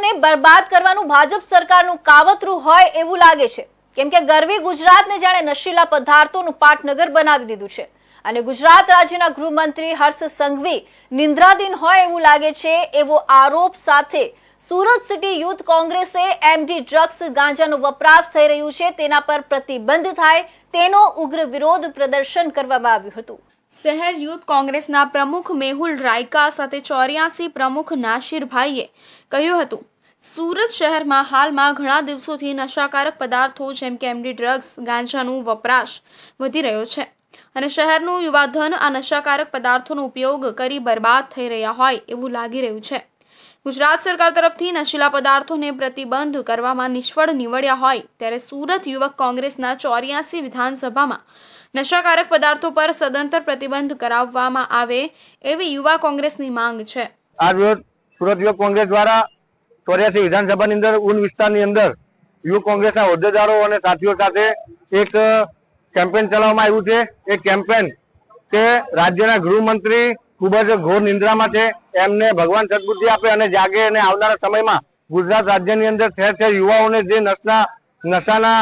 ને બરબાદ કરવાનું ભાજપ સરકારનું કાવતરું હોય એવું લાગે છે કેમ કે ગરવી ગુજરાતને જાણે નશીલા પદાર્થોનું પાટનગર બનાવી દીધું છે અને ગુજરાત રાજ્યના ગૃહમંત્રી હર્ષ સંઘવી નિંદ્રાધીન હોય એવું લાગે છે એવો આરોપ સાથે સુરત સિટી યુથ કોંગ્રેસે એમડી ડ્રગ્સ ગાંજાનો વપરાશ થઈ રહ્યું છે તેના પર પ્રતિબંધ થાય તેનો ઉગ્ર વિરોધ પ્રદર્શન કરવામાં આવ્યું હતું શહેર યુથ કોંગ્રેસના પ્રમુખ મેહુલ રાયકા સાથે ચોર્યાસી પ્રમુખ નાશીરભાઈએ કહ્યું હતું સુરત શહેરમાં હાલમાં ઘણા દિવસોથી નશાકારક પદાર્થો જેમ કે એમડી ડ્રગ્સ ગાંજાનું વપરાશ વધી રહ્યો છે અને શહેરનું યુવાધન આ નશાકારક પદાર્થોનો ઉપયોગ કરી બરબાદ થઈ રહ્યા હોય એવું લાગી રહ્યું છે ગુજરાત સરકાર તરફથી નશીલા પદાર્થોને પ્રતિબંધ કરવામાં નિષ્ફળ નીવડ્યા હોય ત્યારે સુરત યુવક કોંગ્રેસના ચોર્યાસી વિધાનસભામાં નશાકારક પદાર્થો પર સદંતર પ્રતિબંધ કરાવવામાં આવે એવી યુવા કોંગ્રેસની માંગ છે આ સુરત યુવક કોંગ્રેસ દ્વારા ચોર્યાસી વિધાનસભાની અંદર ઉન વિસ્તારની અંદર યુવક કોંગ્રેસના હોદ્દેદારો અને સાથીઓ સાથે એક કેમ્પેન ચલાવવામાં આવ્યું છે એ કેમ્પેન કે રાજ્યના ગૃહમંત્રી ખૂબ જ ઘોર નિંદ્રામાં છે એમને ભગવાન સદબુદ્ધિ આપે અને જાગે અને આવનારા સમયમાં ગુજરાત રાજ્યની અંદર ઠેર ઠેર યુવાઓને જે નશના નશાના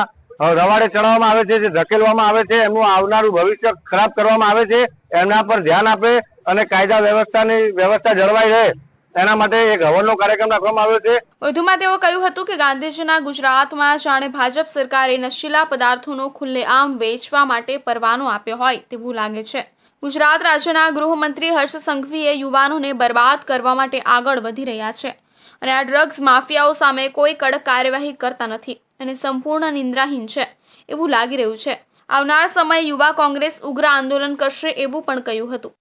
રવાડે ચડાવવામાં આવે છે જે ધકેલવામાં આવે છે એમનું આવનારું ભવિષ્ય ખરાબ કરવામાં આવે છે એમના પર ધ્યાન આપે અને કાયદા વ્યવસ્થાની વ્યવસ્થા જળવાઈ રહે એના માટે એક હવનનો કાર્યક્રમ રાખવામાં આવ્યો છે વધુમાં તેઓ કહ્યું હતું કે ગાંધીજીના ગુજરાતમાં જાણે ભાજપ સરકારે નશીલા પદાર્થોનો ખુલ્લેઆમ વેચવા માટે પરવાનો આપ્યો હોય તેવું લાગે છે ગુજરાત રાજ્યના ગૃહમંત્રી હર્ષ સંઘવીએ યુવાનોને બરબાદ કરવા માટે આગળ વધી રહ્યા છે અને આ ડ્રગ્સ માફિયાઓ સામે કોઈ કડક કાર્યવાહી કરતા નથી અને સંપૂર્ણ નિંદ્રાહીન છે એવું લાગી રહ્યું છે આવનાર સમયે યુવા કોંગ્રેસ ઉગ્ર આંદોલન કરશે એવું પણ કહ્યું હતું